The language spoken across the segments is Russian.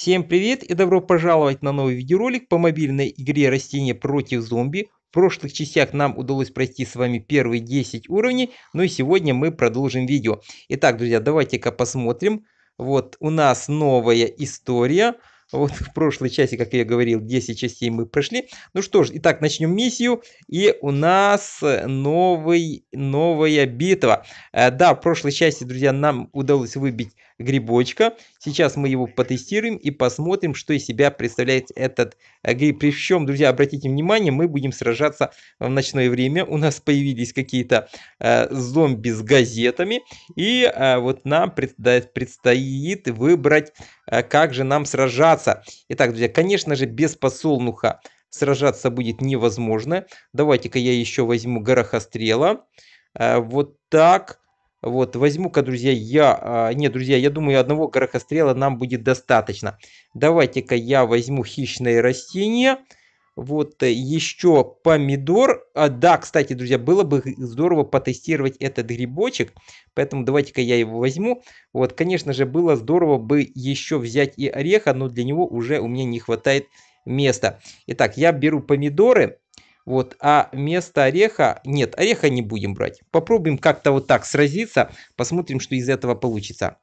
Всем привет и добро пожаловать на новый видеоролик по мобильной игре растения против зомби. В прошлых частях нам удалось пройти с вами первые 10 уровней, ну и сегодня мы продолжим видео. Итак, друзья, давайте-ка посмотрим. Вот у нас новая история. Вот в прошлой части, как я говорил, 10 частей мы прошли. Ну что ж, итак, начнем миссию. И у нас новый, новая битва. Э, да, в прошлой части, друзья, нам удалось выбить грибочка. Сейчас мы его потестируем и посмотрим, что из себя представляет этот э, гриб. Причем, друзья, обратите внимание, мы будем сражаться в ночное время. У нас появились какие-то э, зомби с газетами. И э, вот нам предстоит, выбрать, э, как же нам сражаться. Итак, друзья, конечно же, без посолнуха сражаться будет невозможно. Давайте-ка я еще возьму горохострела. Э, вот так. Вот, возьму-ка, друзья, я... А, не, друзья, я думаю, одного горохострела нам будет достаточно. Давайте-ка я возьму хищное растение. Вот э, еще помидор. А, да, кстати, друзья, было бы здорово потестировать этот грибочек. Поэтому давайте-ка я его возьму. Вот, конечно же, было здорово бы еще взять и ореха, но для него уже у меня не хватает места. Итак, я беру помидоры. Вот, а вместо ореха, нет, ореха не будем брать. Попробуем как-то вот так сразиться, посмотрим, что из этого получится.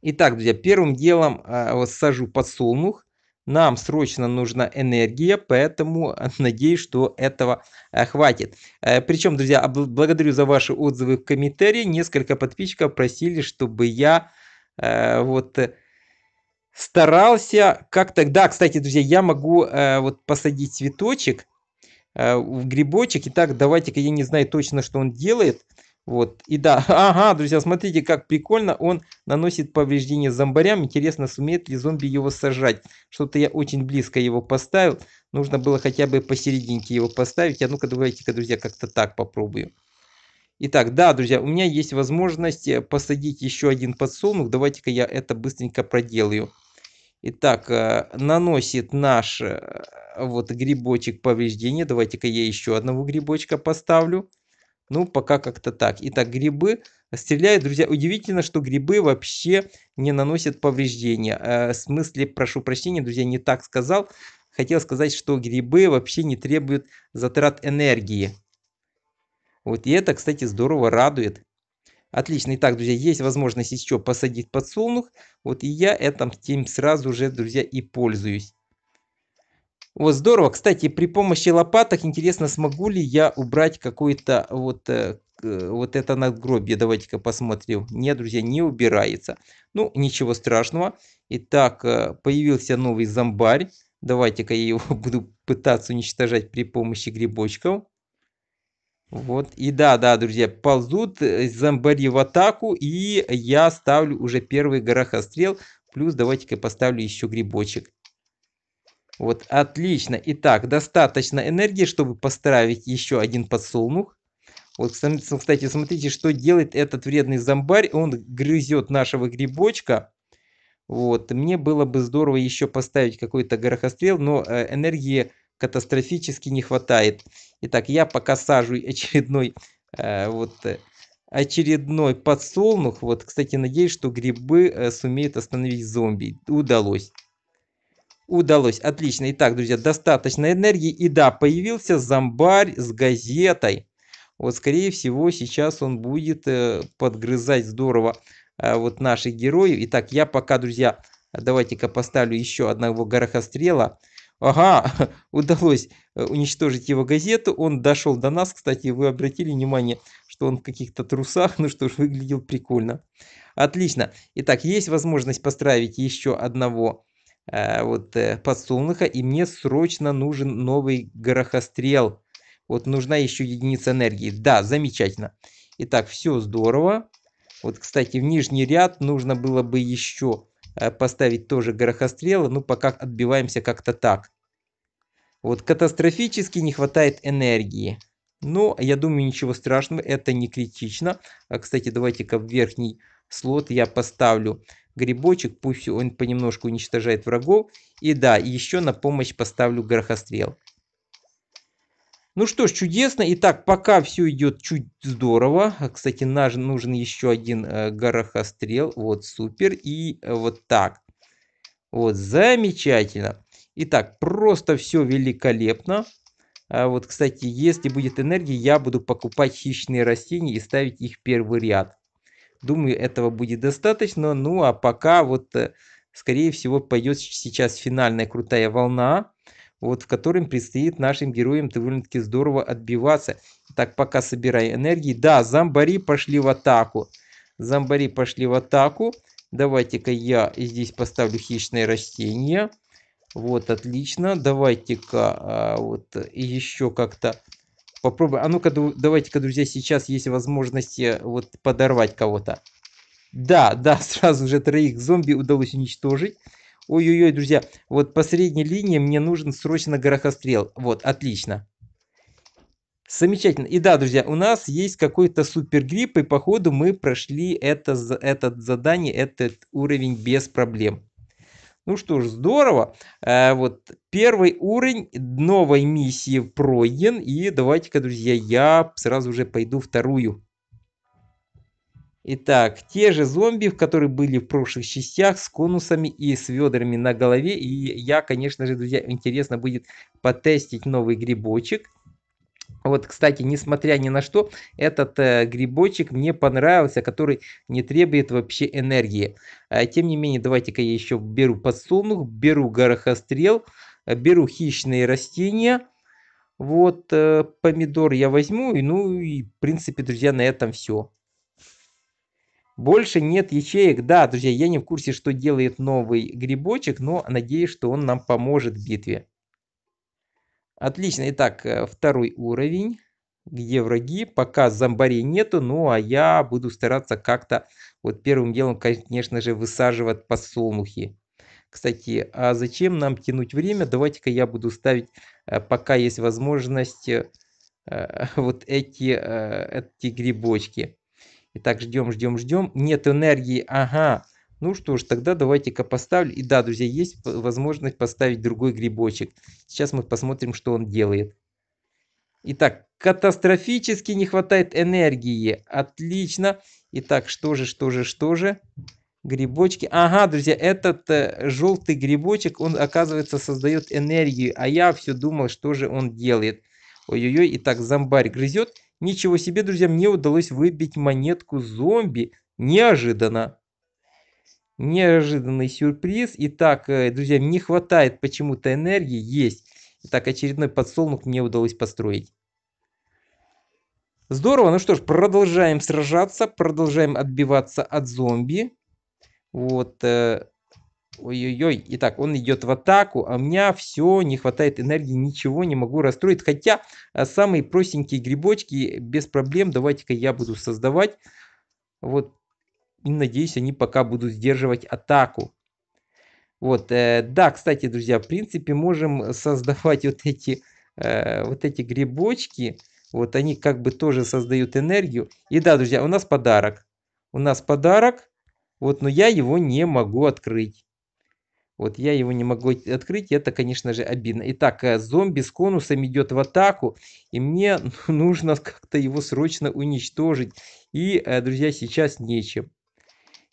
Итак, друзья, первым делом э, вот сажу подсолнух. Нам срочно нужна энергия, поэтому а, надеюсь, что этого а, хватит. Э, Причем, друзья, благодарю за ваши отзывы в комментарии. Несколько подписчиков просили, чтобы я э, вот старался как тогда, кстати, друзья, я могу э, вот посадить цветочек, э, в грибочек. и так, давайте-ка, я не знаю точно, что он делает. Вот, и да, ага, друзья, смотрите, как прикольно, он наносит повреждения зомбарям. Интересно, сумеет ли зомби его сажать. Что-то я очень близко его поставил. Нужно было хотя бы посерединке его поставить. А ну-ка, давайте-ка, друзья, как-то так попробую. Итак, да, друзья, у меня есть возможность э, посадить еще один подсолнух. Давайте-ка я это быстренько проделаю. Итак, э, наносит наш э, вот грибочек повреждения. Давайте-ка я еще одного грибочка поставлю. Ну, пока как-то так. Итак, грибы стреляют. Друзья, удивительно, что грибы вообще не наносят повреждения. Э, в смысле, прошу прощения, друзья, не так сказал. Хотел сказать, что грибы вообще не требуют затрат энергии. Вот и это, кстати, здорово радует. Отлично. Итак, друзья, есть возможность еще посадить подсолнух. Вот и я этим сразу же, друзья, и пользуюсь. Вот здорово. Кстати, при помощи лопаток, интересно, смогу ли я убрать какой-то вот, э, э вот это надгробие. Давайте-ка посмотрим. Нет, друзья, не убирается. Ну, ничего страшного. Итак, э, появился новый зомбарь. Давайте-ка я его буду пытаться уничтожать при помощи грибочков. Вот, и да, да, друзья, ползут э, зомбари в атаку, и я ставлю уже первый горохострел, плюс давайте-ка поставлю еще грибочек. Вот, отлично. Итак, достаточно энергии, чтобы поставить еще один подсолнух. Вот, кстати, смотрите, что делает этот вредный зомбарь. Он грызет нашего грибочка. Вот, мне было бы здорово еще поставить какой-то горохострел, но э, энергии катастрофически не хватает. Итак, я пока сажу очередной э, вот э, очередной подсолнух. Вот, кстати, надеюсь, что грибы э, сумеют остановить зомби. Удалось. Удалось. Отлично. Итак, друзья, достаточно энергии. И да, появился зомбарь с газетой. Вот, скорее всего, сейчас он будет э, подгрызать здорово э, вот наших героев. Итак, я пока, друзья, давайте-ка поставлю еще одного горохострела. Ага, удалось э, уничтожить его газету. Он дошел до нас, кстати, вы обратили внимание, что он в каких-то трусах, ну что ж, выглядел прикольно. Отлично. Итак, есть возможность поставить еще одного э, вот э, подсолнуха, и мне срочно нужен новый горохострел. Вот нужна еще единица энергии. Да, замечательно. Итак, все здорово. Вот, кстати, в нижний ряд нужно было бы еще э, поставить тоже горохострелы, ну пока отбиваемся как-то так. Вот катастрофически не хватает энергии. Но я думаю, ничего страшного, это не критично. А, кстати, давайте-ка в верхний слот я поставлю грибочек, пусть он понемножку уничтожает врагов. И да, еще на помощь поставлю горохострел. Ну что ж, чудесно. Итак, пока все идет чуть здорово. А, кстати, нам нужен еще один э, горохострел. Вот, супер. И э, вот так. Вот, замечательно. Итак, просто все великолепно. А вот, кстати, если будет энергия, я буду покупать хищные растения и ставить их в первый ряд. Думаю, этого будет достаточно. Ну, а пока вот, э, скорее всего, пойдет сейчас финальная крутая волна, вот в которой предстоит нашим героям довольно-таки здорово отбиваться. Так, пока собирай энергии. Да, зомбари пошли в атаку. Зомбари пошли в атаку. Давайте-ка я здесь поставлю хищные растения. Вот, отлично. Давайте-ка а, вот э, еще как-то попробуем. А ну-ка, давайте-ка, друзья, сейчас есть возможность вот подорвать кого-то. Да, да, сразу же троих зомби удалось уничтожить. Ой-ой-ой, друзья, вот по средней линии мне нужен срочно горохострел. Вот, отлично. Замечательно. И да, друзья, у нас есть какой-то супергрипп, и походу мы прошли это, этот задание, этот уровень без проблем. Ну что ж, здорово. Э, вот первый уровень новой миссии пройден. И давайте-ка, друзья, я сразу же пойду вторую. Итак, те же зомби, в которые были в прошлых частях, с конусами и с ведрами на голове. И я, конечно же, друзья, интересно будет потестить новый грибочек. Вот, кстати, несмотря ни на что, этот э, грибочек мне понравился, который не требует вообще энергии. А, тем не менее, давайте-ка я еще беру подсолнух, беру горохострел, э, беру хищные растения. Вот, э, помидор я возьму, и, ну и, в принципе, друзья, на этом все. Больше нет ячеек. Да, друзья, я не в курсе, что делает новый грибочек, но надеюсь, что он нам поможет в битве. Отлично. Итак, э, второй уровень, где враги. Пока зомбарей нету, ну а я буду стараться как-то, вот первым делом, конечно же, высаживать подсолнухи. Кстати, а зачем нам тянуть время? Давайте-ка я буду ставить, э, пока есть возможность, э, вот эти, эти грибочки. Итак, ждем, ждем, ждем. Нет энергии. Ага, ну что ж, тогда давайте-ка поставлю. И да, друзья, есть возможность поставить другой грибочек. Сейчас мы посмотрим, что он делает. Итак, катастрофически не хватает энергии. Отлично. Итак, что же, что же, что же? Грибочки. Ага, друзья, этот э, желтый грибочек, он, оказывается, создает энергию. А я все думал, что же он делает. Ой-ой-ой, итак, зомбарь грызет. Ничего себе, друзья, мне удалось выбить монетку зомби. Неожиданно. Неожиданный сюрприз. Итак, э, друзья, не хватает почему-то энергии. Есть. Итак, очередной подсолнух мне удалось построить. Здорово. Ну что ж, продолжаем сражаться. Продолжаем отбиваться от зомби. Вот. Э, ой-ой-ой. Итак, он идет в атаку, а у меня все, не хватает энергии, ничего не могу расстроить. Хотя э, самые простенькие грибочки без проблем. Давайте-ка я буду создавать. Вот и надеюсь, они пока будут сдерживать атаку. Вот, э, да, кстати, друзья, в принципе, можем создавать вот эти, э, вот эти грибочки. Вот они как бы тоже создают энергию. И да, друзья, у нас подарок. У нас подарок. Вот, но я его не могу открыть. Вот я его не могу открыть, это, конечно же, обидно. Итак, э, зомби с конусом идет в атаку, и мне нужно как-то его срочно уничтожить. И, э, друзья, сейчас нечем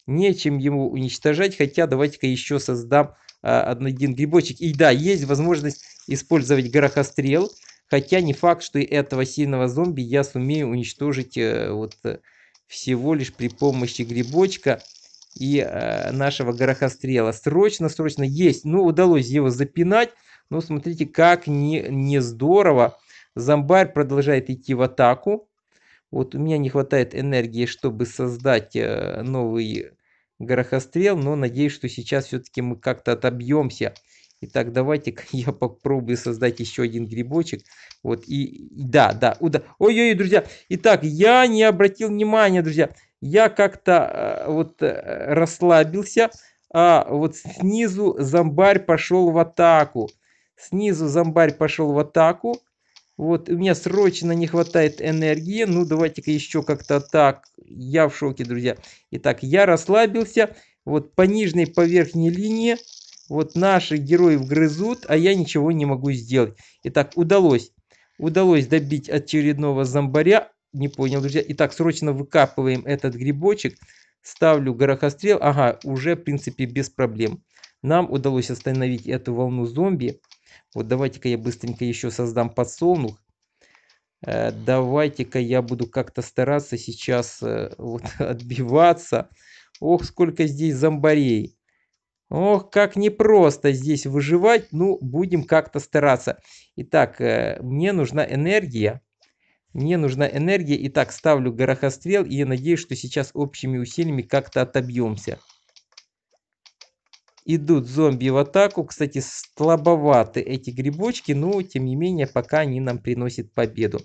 нечем ему уничтожать, хотя давайте-ка еще создам а, один грибочек. И да, есть возможность использовать горохострел, хотя не факт, что этого сильного зомби я сумею уничтожить э, вот э, всего лишь при помощи грибочка и э, нашего горохострела. Срочно, срочно есть. Ну, удалось его запинать. Но смотрите, как не, не здорово. Зомбарь продолжает идти в атаку. Вот у меня не хватает энергии, чтобы создать э, новый Горохострел, но надеюсь, что сейчас все-таки мы как-то отобьемся. Итак, давайте-ка я попробую создать еще один грибочек. Вот, и, да, да, уда. Ой-ой-ой, друзья. Итак, я не обратил внимания, друзья. Я как-то э, вот э, расслабился, а вот снизу зомбарь пошел в атаку. Снизу зомбарь пошел в атаку. Вот, у меня срочно не хватает энергии. Ну, давайте-ка еще как-то так. Я в шоке, друзья. Итак, я расслабился. Вот по нижней, по верхней линии. Вот наши герои вгрызут, а я ничего не могу сделать. Итак, удалось. Удалось добить очередного зомбаря. Не понял, друзья. Итак, срочно выкапываем этот грибочек. Ставлю горохострел. Ага, уже, в принципе, без проблем. Нам удалось остановить эту волну зомби. Вот давайте-ка я быстренько еще создам подсолнух. Э, давайте-ка я буду как-то стараться сейчас э, вот, отбиваться. Ох, сколько здесь зомбарей. Ох, как непросто здесь выживать. Ну, будем как-то стараться. Итак, э, мне нужна энергия. Мне нужна энергия. Итак, ставлю горохострел и я надеюсь, что сейчас общими усилиями как-то отобьемся идут зомби в атаку. Кстати, слабоваты эти грибочки, но тем не менее, пока они нам приносят победу.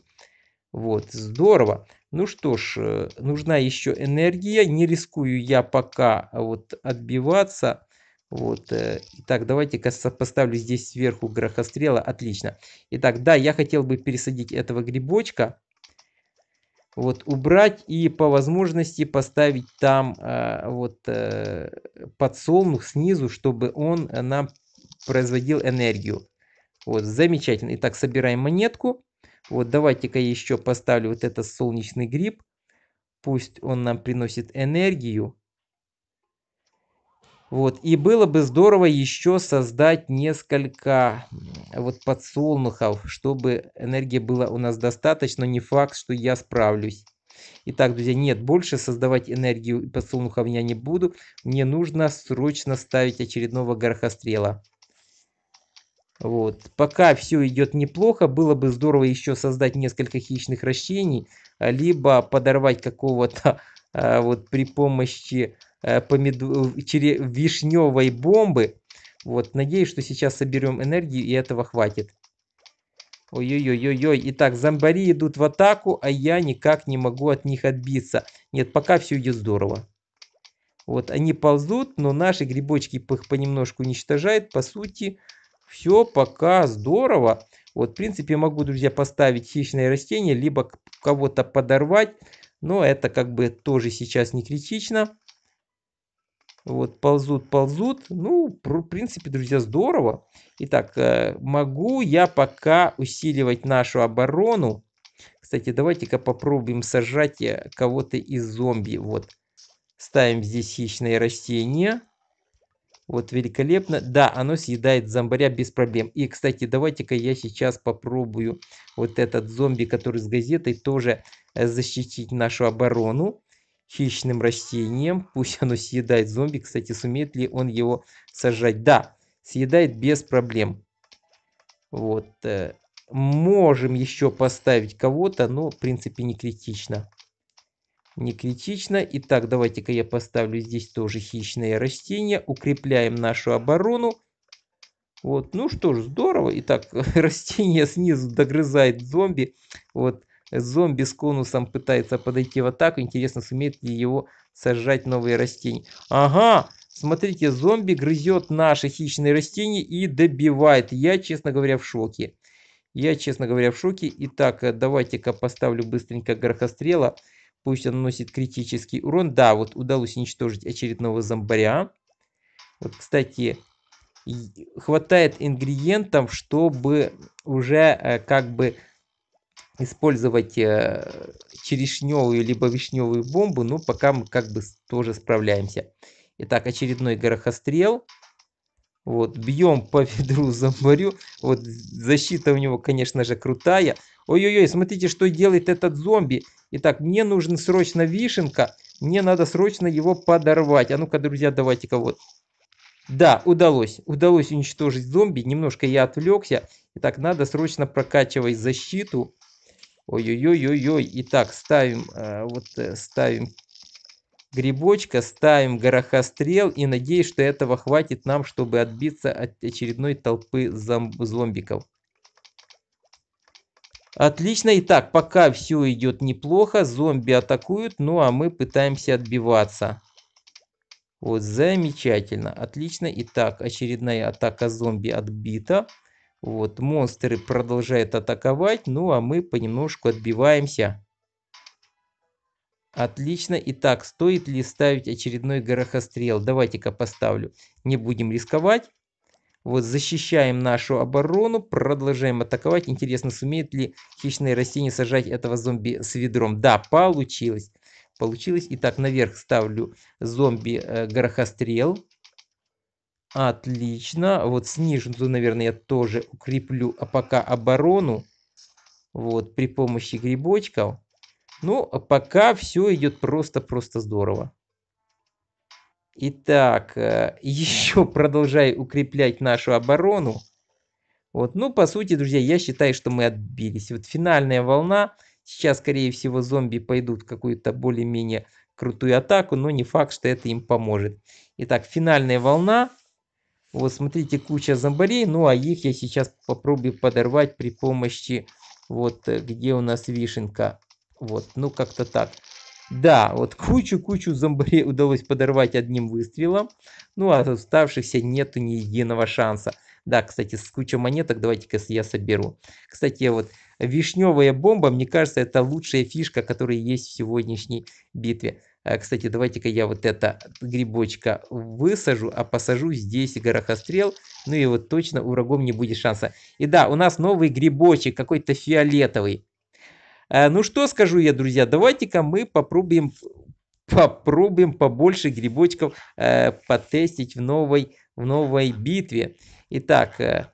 Вот, здорово. Ну что ж, э, нужна еще энергия. Не рискую я пока а вот отбиваться. Вот. Э, итак, давайте-ка поставлю здесь сверху грохострела. Отлично. Итак, да, я хотел бы пересадить этого грибочка вот убрать и по возможности поставить там э, вот э, подсолнух снизу, чтобы он э, нам производил энергию. Вот, замечательно. Итак, собираем монетку. Вот, давайте-ка еще поставлю вот этот солнечный гриб. Пусть он нам приносит энергию. Вот. И было бы здорово еще создать несколько вот подсолнухов, чтобы энергии было у нас достаточно. Не факт, что я справлюсь. Итак, друзья, нет, больше создавать энергию подсолнухов я не буду. Мне нужно срочно ставить очередного горохострела. Вот. Пока все идет неплохо, было бы здорово еще создать несколько хищных растений, либо подорвать какого-то а, вот при помощи Э, помидор, вишневой бомбы. Вот, надеюсь, что сейчас соберем энергию и этого хватит. Ой-ой-ой-ой-ой. Итак, зомбари идут в атаку, а я никак не могу от них отбиться. Нет, пока все идет здорово. Вот, они ползут, но наши грибочки их понемножку уничтожают. По сути, все пока здорово. Вот, в принципе, могу, друзья, поставить хищное растение, либо кого-то подорвать. Но это как бы тоже сейчас не критично. Вот, ползут, ползут. Ну, в принципе, друзья, здорово. Итак, э, могу я пока усиливать нашу оборону. Кстати, давайте-ка попробуем сажать э, кого-то из зомби. Вот, ставим здесь хищные растения. Вот, великолепно. Да, оно съедает зомбаря без проблем. И, кстати, давайте-ка я сейчас попробую вот этот зомби, который с газетой, тоже э, защитить нашу оборону хищным растением, пусть оно съедает зомби. Кстати, сумеет ли он его сажать? Да, съедает без проблем. Вот. Э, можем еще поставить кого-то, но в принципе не критично. Не критично. Итак, давайте-ка я поставлю здесь тоже хищное растение, Укрепляем нашу оборону. Вот, ну что ж, здорово. Итак, растение снизу догрызает зомби. Вот, Зомби с конусом пытается подойти в атаку. Интересно, сумеет ли его сожрать новые растения. Ага, смотрите, зомби грызет наши хищные растения и добивает. Я, честно говоря, в шоке. Я, честно говоря, в шоке. Итак, э, давайте-ка поставлю быстренько горохострела. Пусть он наносит критический урон. Да, вот удалось уничтожить очередного зомбаря. Вот, кстати, хватает ингредиентов, чтобы уже э, как бы использовать э, черешневые либо вишневые бомбы, но пока мы как бы тоже справляемся. Итак, очередной горохострел. Вот, бьем по ведру зомбарю. Вот, защита у него, конечно же, крутая. Ой-ой-ой, смотрите, что делает этот зомби. Итак, мне нужен срочно вишенка. Мне надо срочно его подорвать. А ну-ка, друзья, давайте-ка вот. Да, удалось. Удалось уничтожить зомби. Немножко я отвлекся. Итак, надо срочно прокачивать защиту. Ой-ой-ой-ой-ой. Итак, ставим, э, вот э, ставим грибочка, ставим горохострел и надеюсь, что этого хватит нам, чтобы отбиться от очередной толпы зомбиков. Отлично. Итак, пока все идет неплохо. Зомби атакуют, ну а мы пытаемся отбиваться. Вот, замечательно. Отлично. Итак, очередная атака зомби отбита. Вот, монстры продолжают атаковать, ну а мы понемножку отбиваемся. Отлично. Итак, стоит ли ставить очередной горохострел? Давайте-ка поставлю. Не будем рисковать. Вот защищаем нашу оборону, продолжаем атаковать. Интересно, сумеет ли хищные растения сажать этого зомби с ведром? Да, получилось. Получилось. Итак, наверх ставлю зомби э, горохострел. Отлично. Вот сниженную, наверное, я тоже укреплю а пока оборону. Вот, при помощи грибочков. Ну, а пока все идет просто-просто здорово. Итак, э, еще продолжаю укреплять нашу оборону. Вот, ну, по сути, друзья, я считаю, что мы отбились. Вот финальная волна. Сейчас, скорее всего, зомби пойдут в какую-то более-менее крутую атаку, но не факт, что это им поможет. Итак, финальная волна. Вот смотрите, куча зомбарей, ну а их я сейчас попробую подорвать при помощи, вот э, где у нас вишенка. Вот, ну как-то так. Да, вот кучу-кучу зомбарей удалось подорвать одним выстрелом. Ну а оставшихся нету ни единого шанса. Да, кстати, с кучей монеток давайте-ка я соберу. Кстати, вот вишневая бомба, мне кажется, это лучшая фишка, которая есть в сегодняшней битве. А, кстати, давайте-ка я вот это грибочка высажу, а посажу здесь горохострел. Ну и вот точно у врагов не будет шанса. И да, у нас новый грибочек, какой-то фиолетовый. А, ну что скажу я, друзья, давайте-ка мы попробуем, попробуем побольше грибочков э, потестить в новой, в новой битве. Итак, э,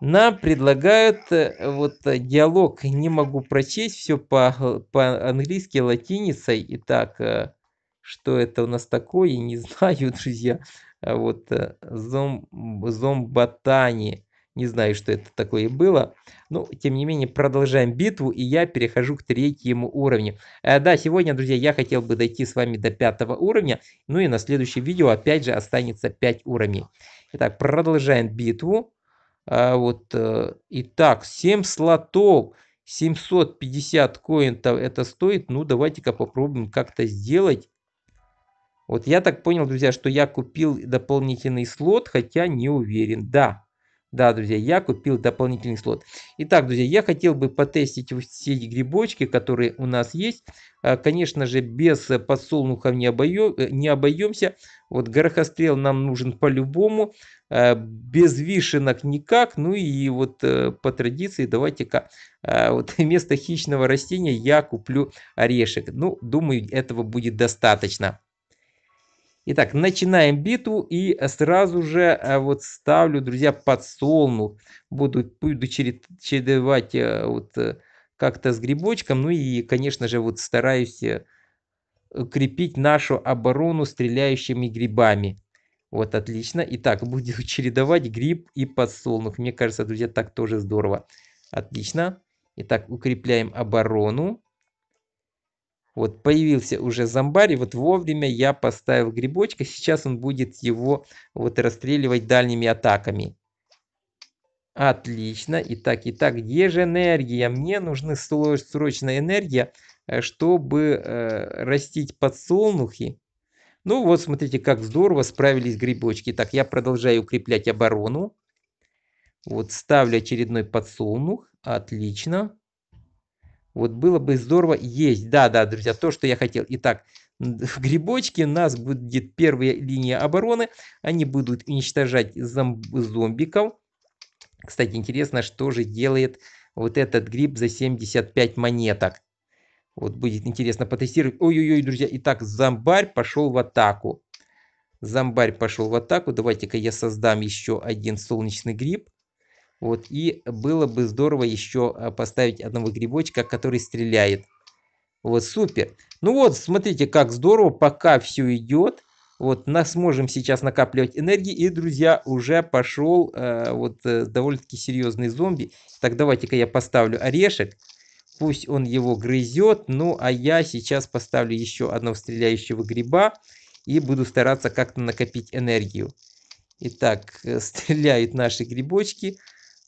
нам предлагают э, вот э, диалог, не могу прочесть, все по, по-английски, латиницей. Итак, э, что это у нас такое, не знаю, друзья. А вот зом, зомботани, не знаю, что это такое было. Но, ну, тем не менее, продолжаем битву, и я перехожу к третьему уровню. А, да, сегодня, друзья, я хотел бы дойти с вами до пятого уровня. Ну и на следующем видео, опять же, останется пять уровней. Итак, продолжаем битву. А вот, э, итак, 7 слотов, 750 коинтов это стоит. Ну, давайте-ка попробуем как-то сделать. Вот я так понял, друзья, что я купил дополнительный слот, хотя не уверен. Да, да, друзья, я купил дополнительный слот. Итак, друзья, я хотел бы потестить все грибочки, которые у нас есть. А, конечно же, без э, подсолнухов не, обоем, э, не обойдемся. Вот горохострел нам нужен по-любому, а без вишенок никак, ну и вот э, по традиции давайте-ка а, вот вместо хищного растения я куплю орешек. Ну, думаю, этого будет достаточно. Итак, начинаем битву и сразу же а, вот ставлю, друзья, подсолнух. Буду, буду чередовать э, вот э, как-то с грибочком, ну и, конечно же, вот стараюсь Э, крепить нашу оборону стреляющими грибами. Вот, отлично. Итак, будем чередовать гриб и подсолнух. Мне кажется, друзья, так тоже здорово. Отлично. Итак, укрепляем оборону. Вот, появился уже зомбарь, и вот вовремя я поставил грибочка. Сейчас он будет его вот расстреливать дальними атаками. Отлично. Итак, итак, где же энергия? Мне нужны срочно энергия. Э, чтобы э, растить подсолнухи. Ну вот смотрите, как здорово справились грибочки. Так, я продолжаю укреплять оборону. Вот ставлю очередной подсолнух. Отлично. Вот было бы здорово есть. Да, да, друзья, то, что я хотел. Итак, грибочки, у нас будет первая линия обороны. Они будут уничтожать зомбиков. Кстати, интересно, что же делает вот этот гриб за 75 монеток. Вот будет интересно потестировать. Ой-ой-ой, друзья. Итак, зомбарь пошел в атаку. Зомбарь пошел в атаку. Давайте-ка я создам еще один солнечный гриб. Вот, и было бы здорово еще а, поставить одного грибочка, который стреляет. Вот, супер. Ну вот, смотрите, как здорово, пока все идет. Вот, нас можем сейчас накапливать энергии. И, друзья, уже пошел э, вот э, довольно-таки серьезный зомби. Так, давайте-ка я поставлю орешек. Пусть он его грызет. Ну, а я сейчас поставлю еще одного стреляющего гриба. И буду стараться как-то накопить энергию. Итак, э, стреляют наши грибочки.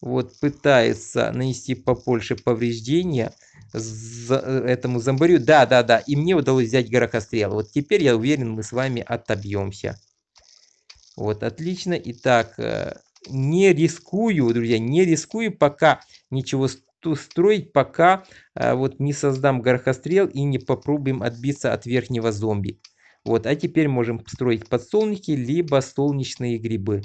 Вот пытается нанести побольше повреждения э, этому зомбарю. Да, да, да. И мне удалось взять горохострел. Вот теперь, я уверен, мы с вами отобьемся. Вот, отлично. Итак, э, не рискую, друзья, не рискую пока ничего строить, пока э, вот не создам горохострел и не попробуем отбиться от верхнего зомби. Вот, а теперь можем строить подсолнухи, либо солнечные грибы.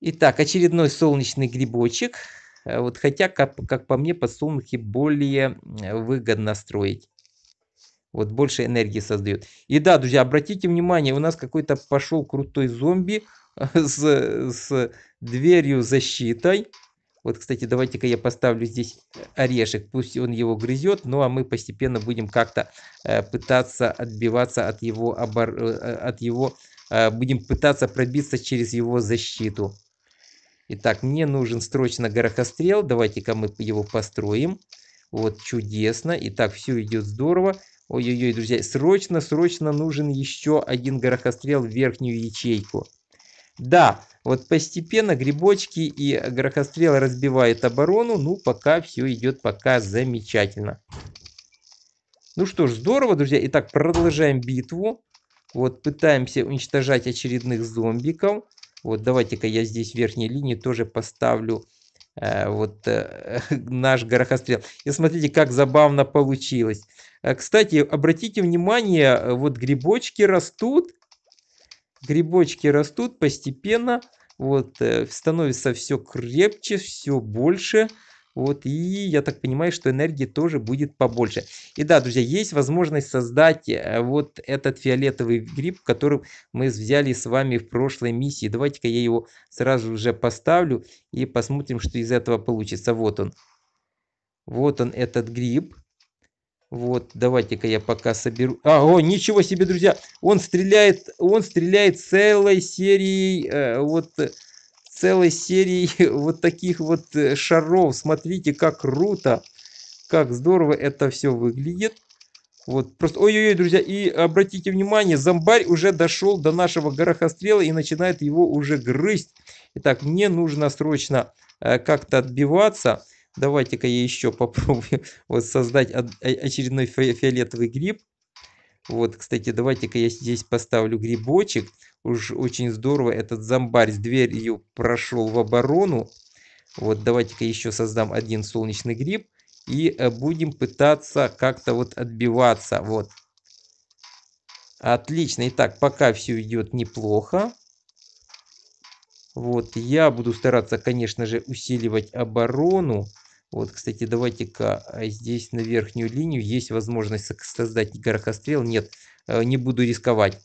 Итак, очередной солнечный грибочек. Э, вот, хотя, как, как по мне, подсолнухи более э, выгодно строить. Вот больше энергии создает. И да, друзья, обратите внимание, у нас какой-то пошел крутой зомби с, с дверью защитой. Вот, кстати, давайте-ка я поставлю здесь э, орешек, пусть он его грызет, ну а мы постепенно будем как-то э, пытаться отбиваться от его, обор... Э, э, от его э, будем пытаться пробиться через его защиту. Итак, мне нужен срочно горохострел, давайте-ка мы его построим. Вот, чудесно, итак, все идет здорово. Ой-ой-ой, друзья, срочно-срочно нужен еще один горохострел в верхнюю ячейку. Да, вот постепенно грибочки и грохострел разбивают оборону. Ну, пока все идет пока замечательно. Ну что ж, здорово, друзья. Итак, продолжаем битву. Вот, пытаемся уничтожать очередных зомбиков. Вот, давайте-ка я здесь в верхней линии тоже поставлю э, вот э, наш горохострел. И смотрите, как забавно получилось. Э, кстати, обратите внимание, э, вот грибочки растут грибочки растут постепенно, вот, э, становится все крепче, все больше, вот, и я так понимаю, что энергии тоже будет побольше. И да, друзья, есть возможность создать э, вот этот фиолетовый гриб, который мы взяли с вами в прошлой миссии. Давайте-ка я его сразу же поставлю и посмотрим, что из этого получится. Вот он. Вот он, этот гриб. Вот, давайте-ка я пока соберу. А, о, ничего себе, друзья! Он стреляет, он стреляет целой серией, э, вот э, целой серией вот таких вот э, шаров. Смотрите, как круто, как здорово это все выглядит. Вот, просто, ой-ой-ой, друзья, и обратите внимание, зомбарь уже дошел до нашего горохострела и начинает его уже грызть. Итак, мне нужно срочно э, как-то отбиваться. Давайте-ка я еще попробую вот создать очередной фиолетовый гриб. Вот, кстати, давайте-ка я здесь поставлю грибочек. Уж очень здорово этот зомбарь с дверью прошел в оборону. Вот, давайте-ка еще создам один солнечный гриб. И э, будем пытаться как-то вот отбиваться. Вот. Отлично. Итак, пока все идет неплохо. Вот, я буду стараться, конечно же, усиливать оборону. Вот, кстати, давайте-ка а, здесь на верхнюю линию есть возможность создать горохострел. Нет, э, не буду рисковать.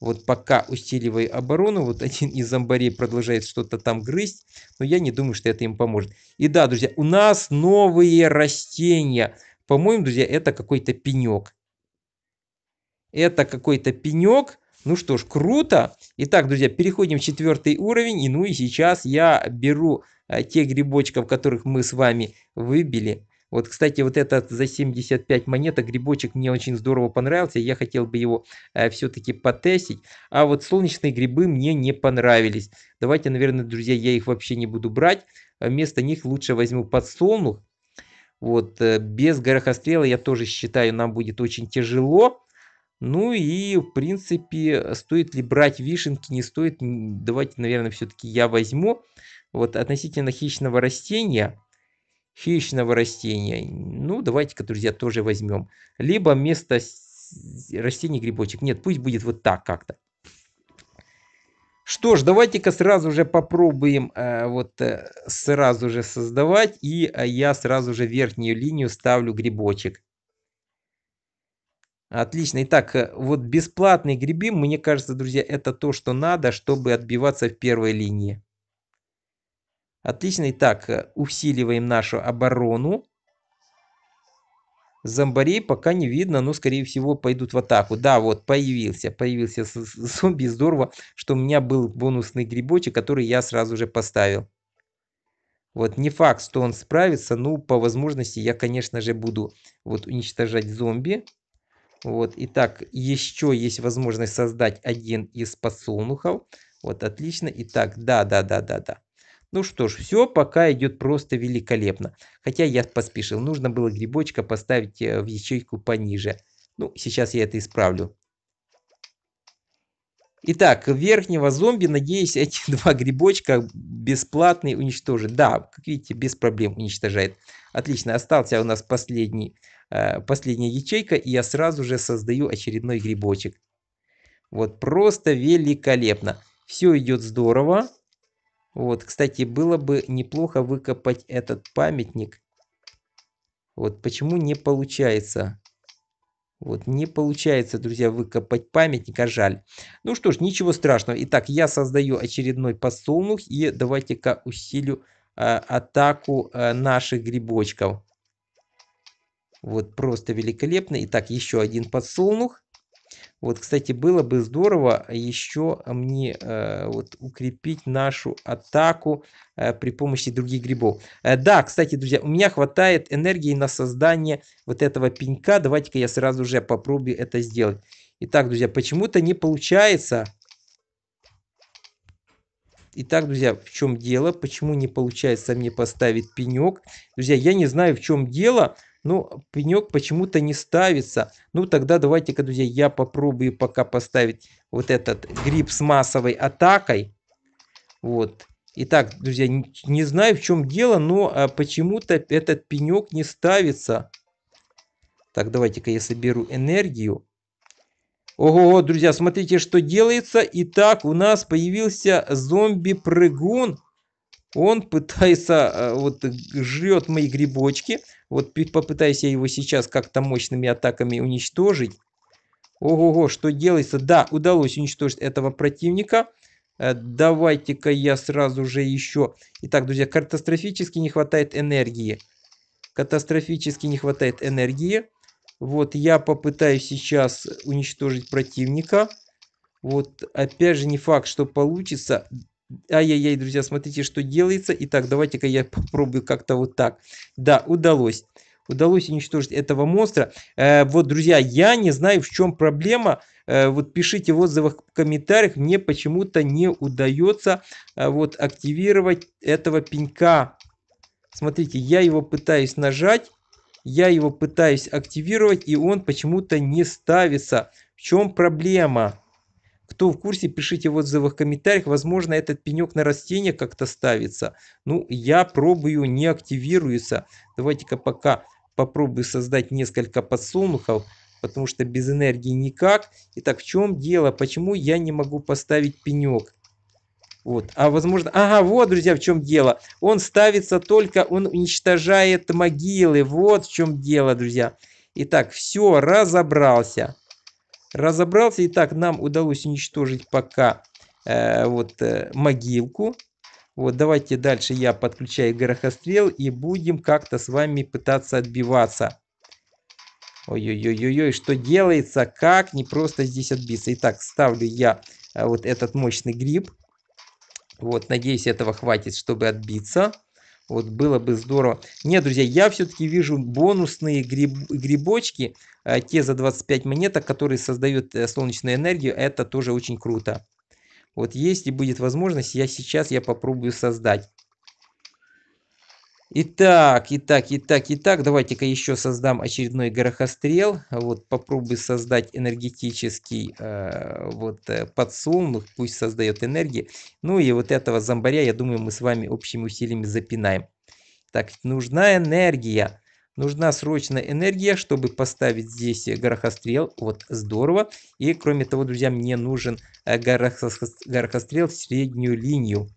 Вот пока усиливая оборону, вот один из зомбарей продолжает что-то там грызть, но я не думаю, что это им поможет. И да, друзья, у нас новые растения. По-моему, друзья, это какой-то пенек. Это какой-то пенек. Ну что ж, круто. Итак, друзья, переходим в четвертый уровень. И ну и сейчас я беру а, те грибочков, которых мы с вами выбили. Вот, кстати, вот этот за 75 монеток а грибочек мне очень здорово понравился. Я хотел бы его э, все-таки потестить. А вот солнечные грибы мне не понравились. Давайте, наверное, друзья, я их вообще не буду брать. Вместо них лучше возьму подсолнух. Вот, э, без горохострела я тоже считаю, нам будет очень тяжело. Ну и, в принципе, стоит ли брать вишенки, не стоит. Давайте, наверное, все-таки я возьму. Вот относительно хищного растения, хищного растения, ну, давайте-ка, друзья, тоже возьмем. Либо вместо растений грибочек. Нет, пусть будет вот так как-то. Что ж, давайте-ка сразу же попробуем э, вот э, сразу же создавать. И э, я сразу же верхнюю линию ставлю грибочек. Отлично. Итак, э, вот бесплатные грибы, мне кажется, друзья, это то, что надо, чтобы отбиваться в первой линии. Отлично. Итак, э, усиливаем нашу оборону. Зомбарей пока не видно, но, скорее всего, пойдут в атаку. Да, вот, появился, появился зомби. Здорово, что у меня был бонусный грибочек, который я сразу же поставил. Вот не факт, что он справится, но по возможности я, конечно же, буду вот уничтожать зомби. Вот, и так еще есть возможность создать один из подсолнухов. Вот, отлично. Итак, да, да, да, да, да. Ну что ж, все пока идет просто великолепно. Хотя я поспешил, нужно было грибочка поставить э, в ячейку пониже. Ну, сейчас я это исправлю. Итак, верхнего зомби, надеюсь, эти два грибочка бесплатные уничтожит. Да, как видите, без проблем уничтожает. Отлично, остался у нас последний Э, последняя ячейка, и я сразу же создаю очередной грибочек. Вот просто великолепно. Все идет здорово. Вот, кстати, было бы неплохо выкопать этот памятник. Вот почему не получается. Вот не получается, друзья, выкопать памятник, а жаль. Ну что ж, ничего страшного. Итак, я создаю очередной подсолнух и давайте-ка усилю э, атаку э, наших грибочков. Вот просто великолепно. Итак, еще один подсолнух. Вот, кстати, было бы здорово еще мне э, вот, укрепить нашу атаку э, при помощи других грибов. Э, да, кстати, друзья, у меня хватает энергии на создание вот этого пенька. Давайте-ка я сразу же попробую это сделать. Итак, друзья, почему-то не получается. Итак, друзья, в чем дело? Почему не получается мне поставить пенек? Друзья, я не знаю, в чем дело. Ну, пенек почему-то не ставится. Ну, тогда давайте-ка, друзья, я попробую пока поставить вот этот гриб с массовой атакой. Вот. Итак, друзья, не, не знаю, в чем дело, но а, почему-то этот пенек не ставится. Так, давайте-ка я соберу энергию. Ого, друзья, смотрите, что делается. Итак, у нас появился зомби-прыгун. Он пытается, э, вот э, жрет мои грибочки. Вот попытаюсь я его сейчас как-то мощными атаками уничтожить. Ого-го, что делается? Да, удалось уничтожить этого противника. Э, давайте-ка я сразу же еще... Итак, друзья, катастрофически не хватает энергии. Катастрофически не хватает энергии. Вот я попытаюсь сейчас уничтожить противника. Вот опять же не факт, что получится. Ай-яй-яй, друзья, смотрите, что делается. Итак, давайте-ка я попробую как-то вот так. Да, удалось. Удалось уничтожить этого монстра. Э, вот, друзья, я не знаю, в чем проблема. Э, вот пишите в отзывах, в комментариях. Мне почему-то не удается э, вот активировать этого пенька. Смотрите, я его пытаюсь нажать. Я его пытаюсь активировать, и он почему-то не ставится. В чем проблема? Кто в курсе, пишите в отзывах, комментариях. Возможно, этот пенек на растение как-то ставится. Ну, я пробую, не активируется. Давайте-ка пока попробую создать несколько подсолнухов, потому что без энергии никак. Итак, в чем дело? Почему я не могу поставить пенек? Вот. А возможно... Ага, вот, друзья, в чем дело. Он ставится только, он уничтожает могилы. Вот в чем дело, друзья. Итак, все, разобрался разобрался. Итак, нам удалось уничтожить пока э, вот э, могилку. Вот давайте дальше я подключаю горохострел и будем как-то с вами пытаться отбиваться. Ой-ой-ой-ой, что делается, как не просто здесь отбиться. Итак, ставлю я э, вот этот мощный гриб. Вот, надеюсь, этого хватит, чтобы отбиться. Вот было бы здорово. Нет, друзья, я все-таки вижу бонусные гриб, грибочки, а те за 25 монеток, которые создают э, солнечную энергию. Это тоже очень круто. Вот если будет возможность, я сейчас я попробую создать. Итак, итак, итак, итак, давайте-ка еще создам очередной горохострел. Вот попробую создать энергетический э, вот э, подсолнух, пусть создает энергии. Ну и вот этого зомбаря, я думаю, мы с вами общими усилиями запинаем. Так, нужна энергия. Нужна срочно энергия, чтобы поставить здесь горохострел. Вот, здорово. И, кроме того, друзья, мне нужен э, горохострел в среднюю линию.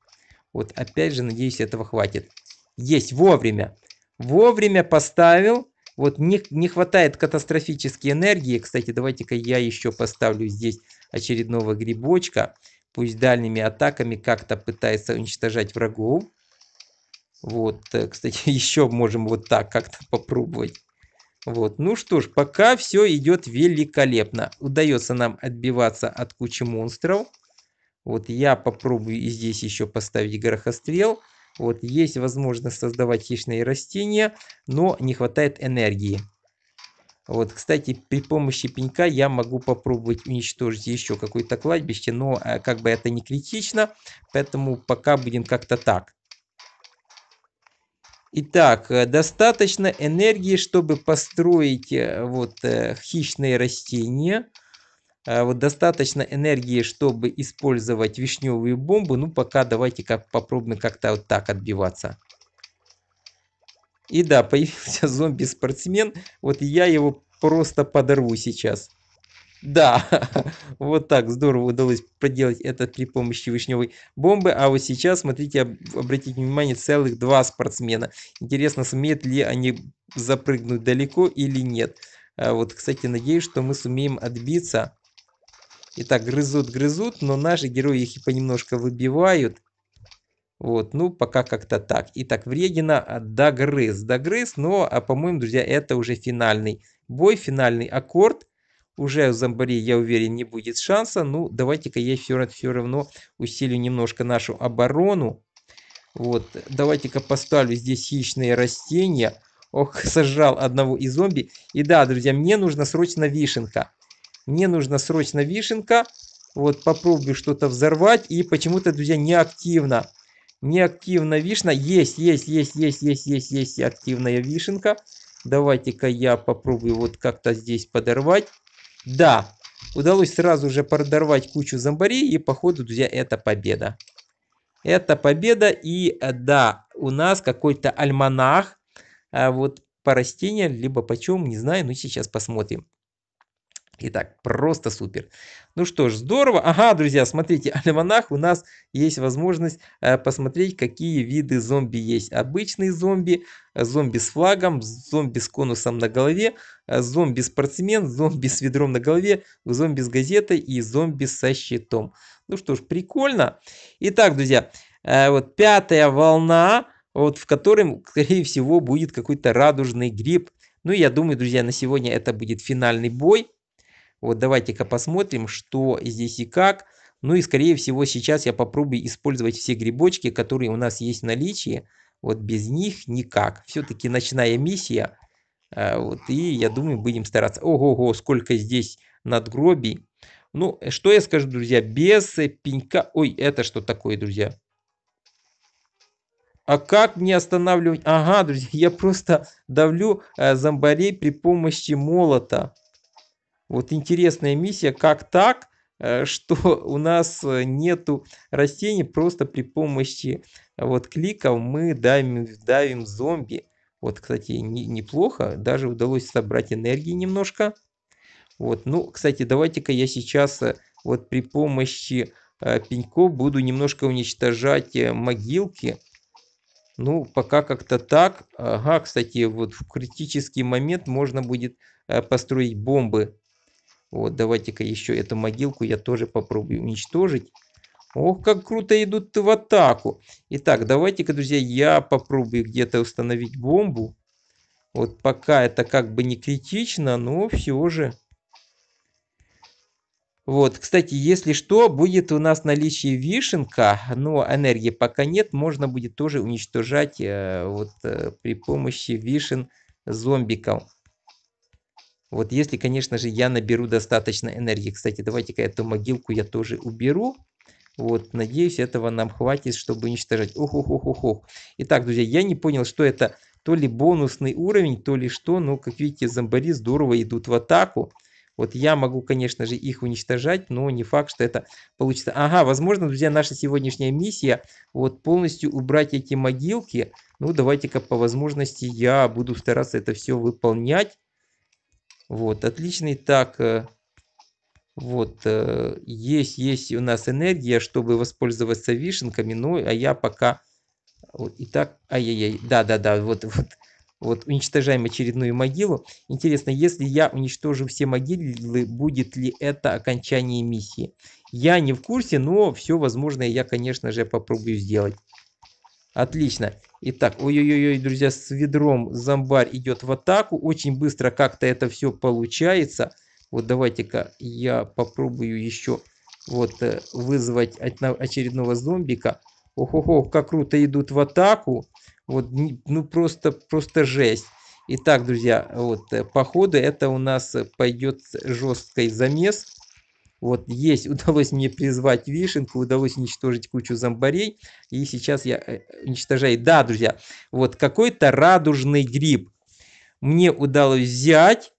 Вот, опять же, надеюсь, этого хватит есть вовремя. Вовремя поставил. Вот не, не хватает катастрофической энергии. Кстати, давайте-ка я еще поставлю здесь очередного грибочка. Пусть дальними атаками как-то пытается уничтожать врагов. Вот, э, кстати, еще можем вот так как-то попробовать. Вот, ну что ж, пока все идет великолепно. Удается нам отбиваться от кучи монстров. Вот я попробую и здесь еще поставить горохострел. Вот есть возможность создавать хищные растения, но не хватает энергии. Вот, кстати, при помощи пенька я могу попробовать уничтожить еще какое-то кладбище, но э, как бы это не критично, поэтому пока будем как-то так. Итак, э, достаточно энергии, чтобы построить э, вот хищные растения. А, вот достаточно энергии, чтобы использовать вишневые бомбы. Ну, пока давайте как попробуем как-то вот так отбиваться. И да, появился зомби-спортсмен. Вот я его просто подорву сейчас. Да, вот так здорово удалось проделать это при помощи вишневой бомбы. А вот сейчас, смотрите, обратите внимание, целых два спортсмена. Интересно, сумеют ли они запрыгнуть далеко или нет. А вот, кстати, надеюсь, что мы сумеем отбиться. И так грызут, грызут, но наши герои их и понемножку выбивают. Вот, ну, пока как-то так. Итак, Вредина а, догрыз, догрыз, но, а, по-моему, друзья, это уже финальный бой, финальный аккорд. Уже у Зомбари, я уверен, не будет шанса. Ну, давайте-ка я все, все равно усилю немножко нашу оборону. Вот, давайте-ка поставлю здесь хищные растения. Ох, сожрал одного из зомби. И да, друзья, мне нужна срочно вишенка. Мне нужно срочно вишенка. Вот попробую что-то взорвать. И почему-то, друзья, неактивно. Неактивно вишна. Есть, есть, есть, есть, есть, есть, есть активная вишенка. Давайте-ка я попробую вот как-то здесь подорвать. Да, удалось сразу же подорвать кучу зомбарей. И походу, друзья, это победа. Это победа. И э, да, у нас какой-то альманах. А вот по растениям, либо почем, не знаю, но ну, сейчас посмотрим. Итак, просто супер. Ну что ж, здорово. Ага, друзья, смотрите, альманах у нас есть возможность э, посмотреть, какие виды зомби есть. Обычные зомби, э, зомби с флагом, зомби с конусом на голове, э, зомби-спортсмен, зомби с ведром на голове, зомби с газетой и зомби со щитом. Ну что ж, прикольно. Итак, друзья, вот пятая волна, вот в которой, скорее всего, будет какой-то радужный гриб. Ну, я думаю, друзья, на сегодня это будет финальный бой. Вот давайте-ка посмотрим, что здесь и как. Ну и скорее всего сейчас я попробую использовать все грибочки, которые у нас есть в наличии. Вот без них никак. Все-таки ночная миссия. Э, вот, и я думаю, будем стараться. Ого-го, сколько здесь надгробий. Ну, что я скажу, друзья, без пенька... Ой, это что такое, друзья? А как мне останавливать? Ага, друзья, я просто давлю э, зомбарей при помощи молота. Вот интересная миссия, как так, э, что у нас э, нету растений, просто при помощи вот кликов мы давим, давим зомби. Вот, кстати, не, неплохо, даже удалось собрать энергии немножко. Вот, ну, кстати, давайте-ка я сейчас э, вот при помощи э, пеньков буду немножко уничтожать могилки. Ну, пока как-то так. Ага, кстати, вот в критический момент можно будет построить бомбы вот, давайте-ка еще эту могилку я тоже попробую уничтожить. Ох, как круто идут в атаку. Итак, давайте-ка, друзья, я попробую где-то установить бомбу. Вот пока это как бы не критично, но все же. Вот, кстати, если что, будет у нас наличие вишенка, но энергии пока нет, можно будет тоже уничтожать э, вот э, при помощи вишен зомбиков. Вот если, конечно же, я наберу достаточно энергии. Кстати, давайте-ка эту могилку я тоже уберу. Вот, надеюсь, этого нам хватит, чтобы уничтожать. Ох, ох, ох, ох, ох. Итак, друзья, я не понял, что это то ли бонусный уровень, то ли что. Но, как видите, зомбари здорово идут в атаку. Вот я могу, конечно же, их уничтожать, но не факт, что это получится. Ага, возможно, друзья, наша сегодняшняя миссия, вот полностью убрать эти могилки. Ну, давайте-ка по возможности я буду стараться это все выполнять. Вот, отличный. Так, э, вот, э, есть, есть у нас энергия, чтобы воспользоваться вишенками, ну, а я пока... Вот, так, ай-яй-яй, да-да-да, вот, вот, вот, уничтожаем очередную могилу. Интересно, если я уничтожу все могилы, будет ли это окончание миссии? Я не в курсе, но все возможное я, конечно же, попробую сделать. Отлично. Итак, ой-ой-ой, друзья, с ведром зомбарь идет в атаку. Очень быстро как-то это все получается. Вот давайте-ка я попробую еще вот э, вызвать очередного зомбика. Ого-го, как круто идут в атаку. Вот, ну просто, просто жесть. Итак, друзья, вот э, походу это у нас пойдет жесткий замес. Вот есть, удалось мне призвать вишенку, удалось уничтожить кучу зомбарей, и сейчас я э, уничтожаю. Да, друзья, вот какой-то радужный гриб мне удалось взять,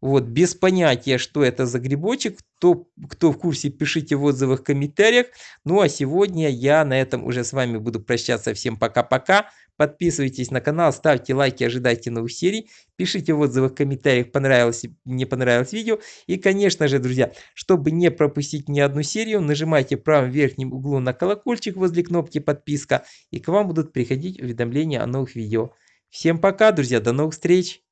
вот, без понятия, что это за грибочек. Кто, кто в курсе, пишите в отзывах, комментариях. Ну а сегодня я на этом уже с вами буду прощаться. Всем пока-пока. Подписывайтесь на канал, ставьте лайки, ожидайте новых серий. Пишите в отзывах, комментариях, понравилось, не понравилось видео. И, конечно же, друзья, чтобы не пропустить ни одну серию, нажимайте в правом верхнем углу на колокольчик возле кнопки подписка. И к вам будут приходить уведомления о новых видео. Всем пока, друзья, до новых встреч!